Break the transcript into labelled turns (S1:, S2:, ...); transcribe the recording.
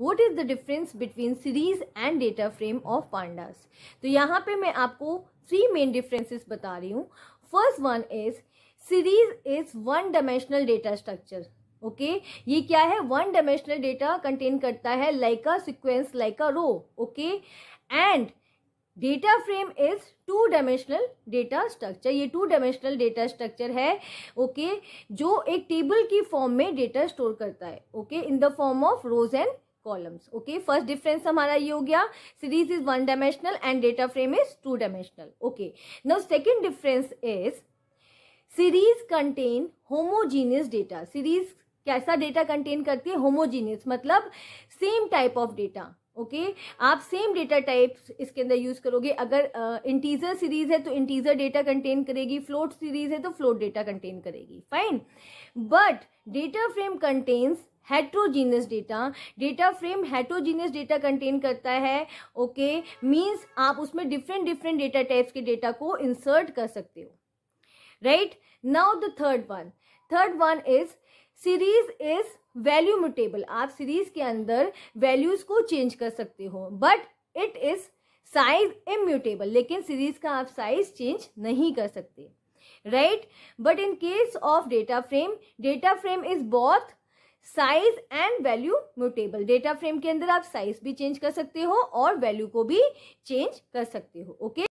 S1: What is the difference between series and data frame of pandas तो यहाँ पे मैं आपको थ्री मेन डिफरेंसेस बता रही हूँ first one is series is one dimensional data structure okay ये क्या है वन डायमेंशनल डेटा कंटेन करता है like a sequence like a row okay and data frame is two dimensional data structure ये two dimensional data structure है okay okay? जो एक table की फॉर्म में डेटा स्टोर करता है okay in the form of rows and columns okay first difference हमारा ये हो गया series is one dimensional and data frame is two dimensional okay now second difference is series contain homogeneous data series कैसा data contain करती है homogeneous मतलब same type of data okay okay? आप same data type इसके अंदर use करोगे अगर integer uh, series है तो इंटीजर डेटा कंटेन करेगी फ्लोट सीरीज है तो फ्लोट डेटा कंटेन करेगी fine but data frame contains heterogeneous data data frame heterogeneous data contain करता है ओके okay? मींस आप उसमें डिफरेंट डिफरेंट डेटा टाइप्स के डेटा को इंसर्ट कर सकते हो right now the third one third one is series is value mutable आप सीरीज के अंदर वैल्यूज को चेंज कर सकते हो but it is size immutable लेकिन सीरीज का आप साइज चेंज नहीं कर सकते right but in case of data frame data frame is both size and value mutable data frame के अंदर आप साइज भी चेंज कर सकते हो और वैल्यू को भी चेंज कर सकते हो ओके